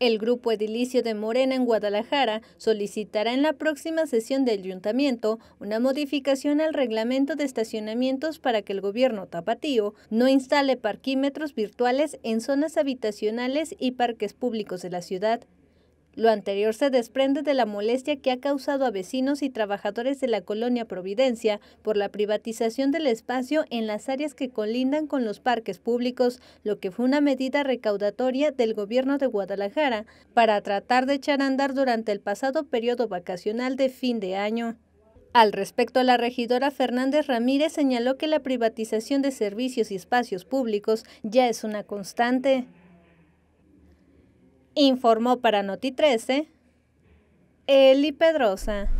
El grupo edilicio de Morena en Guadalajara solicitará en la próxima sesión del ayuntamiento una modificación al reglamento de estacionamientos para que el gobierno tapatío no instale parquímetros virtuales en zonas habitacionales y parques públicos de la ciudad. Lo anterior se desprende de la molestia que ha causado a vecinos y trabajadores de la colonia Providencia por la privatización del espacio en las áreas que colindan con los parques públicos, lo que fue una medida recaudatoria del gobierno de Guadalajara para tratar de echar a andar durante el pasado periodo vacacional de fin de año. Al respecto, la regidora Fernández Ramírez señaló que la privatización de servicios y espacios públicos ya es una constante. Informó para Noti 13 Eli Pedrosa.